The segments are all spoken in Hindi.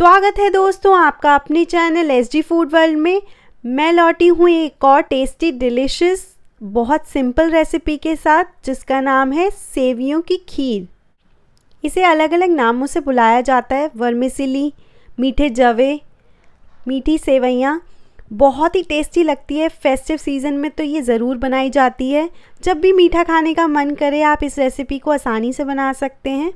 स्वागत है दोस्तों आपका अपने channel S D food world में मैं लौटी हूँ एक और टेस्टी डिलिशियस बहुत सिंपल रेसिपी के साथ जिसका नाम है सेवियों की खीर इसे अलग अलग नामों से बुलाया जाता है वर्मिसिली मीठे जवे मीठी सेवैयाँ बहुत ही टेस्टी लगती है फेस्टिव सीज़न में तो ये ज़रूर बनाई जाती है जब भी मीठा खाने का मन करे आप इस रेसिपी को आसानी से बना सकते हैं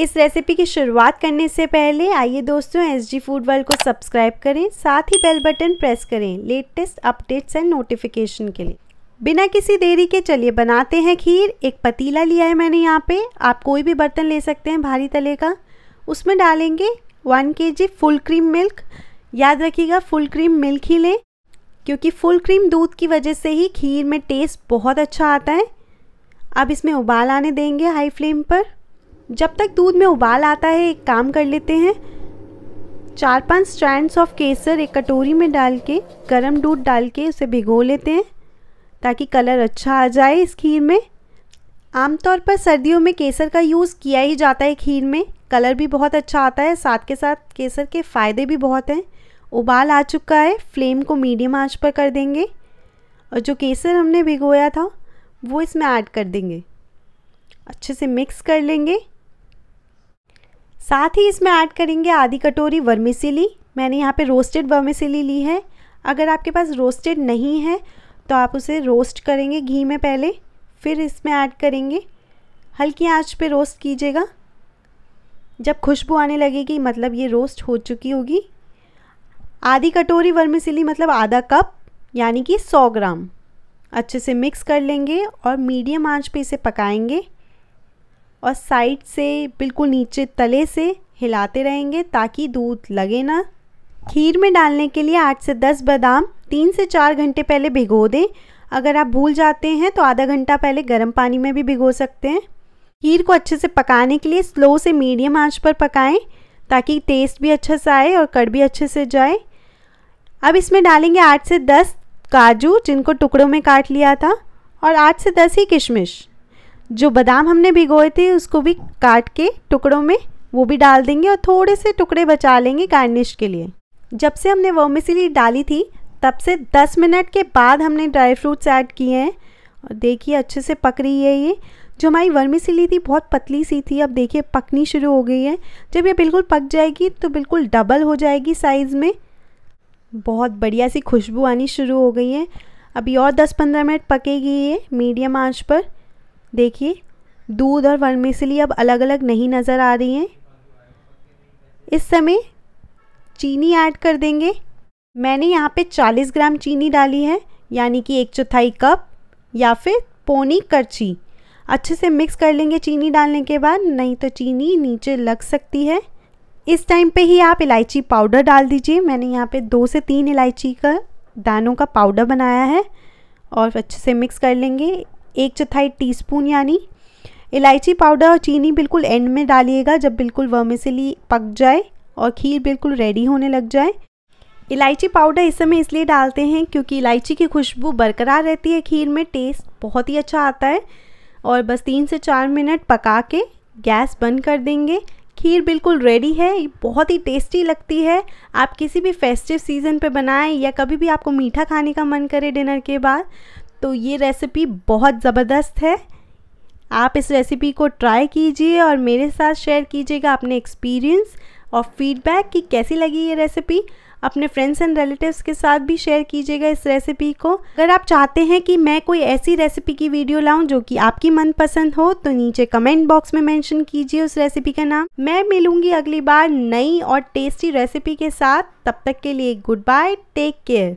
इस रेसिपी की शुरुआत करने से पहले आइए दोस्तों एस जी फूड वर्ल्ड को सब्सक्राइब करें साथ ही बेल बटन प्रेस करें लेटेस्ट अपडेट्स एंड नोटिफिकेशन के लिए बिना किसी देरी के चलिए बनाते हैं खीर एक पतीला लिया है मैंने यहाँ पे आप कोई भी बर्तन ले सकते हैं भारी तले का उसमें डालेंगे वन के जी फुल क्रीम मिल्क याद रखिएगा फुल क्रीम मिल्क ही लें क्योंकि फुल क्रीम दूध की वजह से ही खीर में टेस्ट बहुत अच्छा आता है अब इसमें उबाल आने देंगे हाई फ्लेम पर जब तक दूध में उबाल आता है एक काम कर लेते हैं चार पांच स्ट्रैंड्स ऑफ केसर एक कटोरी में डाल के गर्म दूध डाल के उसे भिगो लेते हैं ताकि कलर अच्छा आ जाए इस खीर में आमतौर पर सर्दियों में केसर का यूज़ किया ही जाता है खीर में कलर भी बहुत अच्छा आता है साथ के साथ केसर के फ़ायदे भी बहुत हैं उबाल आ चुका है फ्लेम को मीडियम आंच पर कर देंगे और जो केसर हमने भिगोया था वो इसमें ऐड कर देंगे अच्छे से मिक्स कर लेंगे साथ ही इसमें ऐड करेंगे आधी कटोरी वर्मिसली मैंने यहाँ पे रोस्टेड वर्मिसली ली है अगर आपके पास रोस्टेड नहीं है तो आप उसे रोस्ट करेंगे घी में पहले फिर इसमें ऐड करेंगे हल्की आंच पे रोस्ट कीजिएगा जब खुशबू आने लगेगी मतलब ये रोस्ट हो चुकी होगी आधी कटोरी वर्मिसिली मतलब आधा कप यानी कि 100 ग्राम अच्छे से मिक्स कर लेंगे और मीडियम आंच पे इसे पकाएंगे और साइड से बिल्कुल नीचे तले से हिलाते रहेंगे ताकि दूध लगे ना खीर में डालने के लिए आठ से दस बादाम तीन से चार घंटे पहले भिगो दें अगर आप भूल जाते हैं तो आधा घंटा पहले गर्म पानी में भी भिगो सकते हैं खीर को अच्छे से पकाने के लिए स्लो से मीडियम आंच पर पकाएं ताकि टेस्ट भी अच्छे से आए और कड़ भी अच्छे से जाए अब इसमें डालेंगे आठ से दस काजू जिनको टुकड़ों में काट लिया था और आठ से दस ही किशमिश जो बादाम हमने भिगोए थे उसको भी काट के टुकड़ों में वो भी डाल देंगे और थोड़े से टुकड़े बचा लेंगे गार्निश के लिए जब से हमने वर्मिसली डाली थी तब से 10 मिनट के बाद हमने ड्राई फ्रूट्स ऐड किए हैं और देखिए अच्छे से पक रही है ये जो हमारी वर्मिसली सिली थी बहुत पतली सी थी अब देखिए पकनी शुरू हो गई है जब ये बिल्कुल पक जाएगी तो बिल्कुल डबल हो जाएगी साइज़ में बहुत बढ़िया सी खुशबू आनी शुरू हो गई है अभी और 10-15 मिनट पकेगी ये मीडियम आंच पर देखिए दूध और वर्मिसली अब अलग अलग नहीं नज़र आ रही हैं इस समय चीनी ऐड कर देंगे मैंने यहाँ पे 40 ग्राम चीनी डाली है यानी कि एक चौथाई कप या फिर पौनी करछी अच्छे से मिक्स कर लेंगे चीनी डालने के बाद नहीं तो चीनी नीचे लग सकती है इस टाइम पे ही आप इलायची पाउडर डाल दीजिए मैंने यहाँ पे दो से तीन इलायची का दानों का पाउडर बनाया है और अच्छे से मिक्स कर लेंगे एक चौथाई टीस्पून यानी इलायची पाउडर और चीनी बिल्कुल एंड में डालिएगा जब बिल्कुल वर्मेसली पक जाए और खीर बिल्कुल रेडी होने लग जाए इलायची पाउडर इस समय इसलिए डालते हैं क्योंकि इलायची की खुशबू बरकरार रहती है खीर में टेस्ट बहुत ही अच्छा आता है और बस तीन से चार मिनट पका के गैस बंद कर देंगे खीर बिल्कुल रेडी है बहुत ही टेस्टी लगती है आप किसी भी फेस्टिव सीज़न पे बनाएं या कभी भी आपको मीठा खाने का मन करे डिनर के बाद तो ये रेसिपी बहुत ज़बरदस्त है आप इस रेसिपी को ट्राई कीजिए और मेरे साथ शेयर कीजिएगा अपने एक्सपीरियंस और फीडबैक कि कैसी लगी ये रेसिपी अपने फ्रेंड्स एंड रिलेटिव्स के साथ भी शेयर कीजिएगा इस रेसिपी को अगर आप चाहते हैं कि मैं कोई ऐसी रेसिपी की वीडियो लाऊं जो कि आपकी मनपसंद हो तो नीचे कमेंट बॉक्स में मेंशन कीजिए उस रेसिपी का नाम मैं मिलूंगी अगली बार नई और टेस्टी रेसिपी के साथ तब तक के लिए गुड बाय टेक केयर